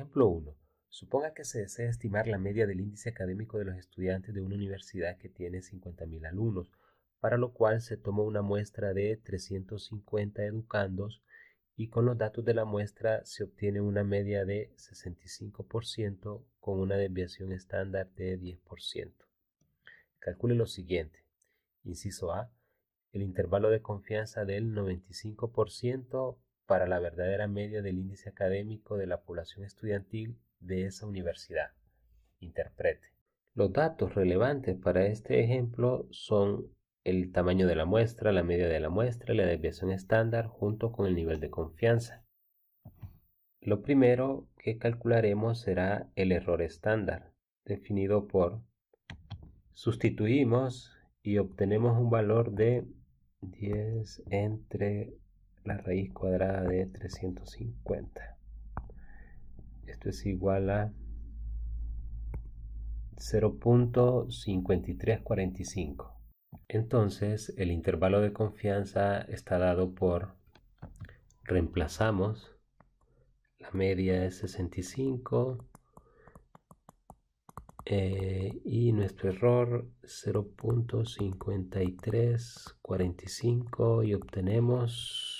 Ejemplo 1. Suponga que se desea estimar la media del índice académico de los estudiantes de una universidad que tiene 50.000 alumnos, para lo cual se toma una muestra de 350 educandos y con los datos de la muestra se obtiene una media de 65% con una desviación estándar de 10%. Calcule lo siguiente. Inciso A. El intervalo de confianza del 95% para la verdadera media del índice académico de la población estudiantil de esa universidad. Interprete. Los datos relevantes para este ejemplo son el tamaño de la muestra, la media de la muestra, la desviación estándar junto con el nivel de confianza. Lo primero que calcularemos será el error estándar, definido por sustituimos y obtenemos un valor de 10 entre la raíz cuadrada de 350. Esto es igual a 0.5345. Entonces, el intervalo de confianza está dado por reemplazamos la media es 65 eh, y nuestro error 0.5345 y obtenemos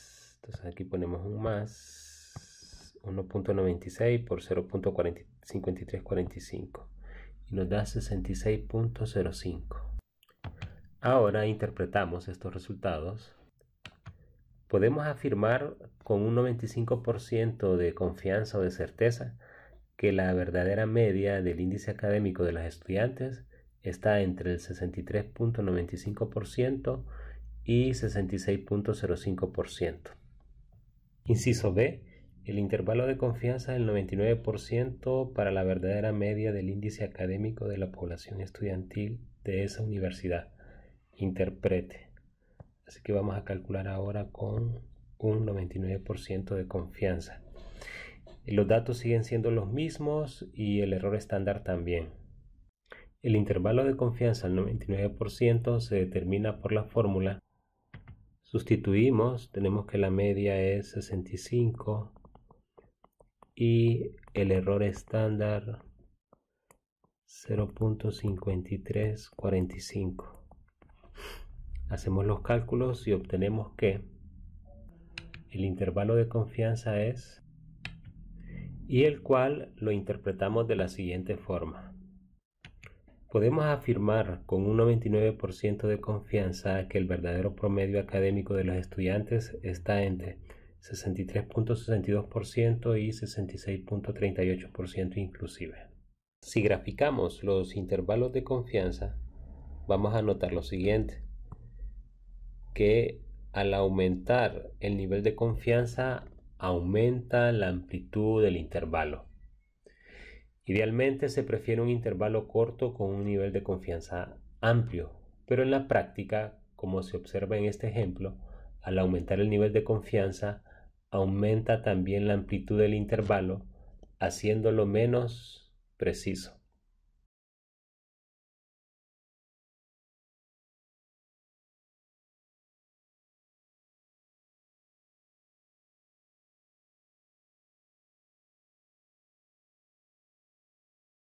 Entonces aquí ponemos un más 1.96 por 0.5345 y nos da 66.05. Ahora interpretamos estos resultados. Podemos afirmar con un 95% de confianza o de certeza que la verdadera media del índice académico de las estudiantes está entre el 63.95% y 66.05%. Inciso B. El intervalo de confianza del 99% para la verdadera media del índice académico de la población estudiantil de esa universidad. Interprete. Así que vamos a calcular ahora con un 99% de confianza. Los datos siguen siendo los mismos y el error estándar también. El intervalo de confianza al 99% se determina por la fórmula Sustituimos, tenemos que la media es 65 y el error estándar 0.5345. Hacemos los cálculos y obtenemos que el intervalo de confianza es y el cual lo interpretamos de la siguiente forma. Podemos afirmar con un 99% de confianza que el verdadero promedio académico de los estudiantes está entre 63.62% y 66.38% inclusive. Si graficamos los intervalos de confianza, vamos a notar lo siguiente, que al aumentar el nivel de confianza aumenta la amplitud del intervalo. Idealmente se prefiere un intervalo corto con un nivel de confianza amplio, pero en la práctica, como se observa en este ejemplo, al aumentar el nivel de confianza, aumenta también la amplitud del intervalo, haciéndolo menos preciso.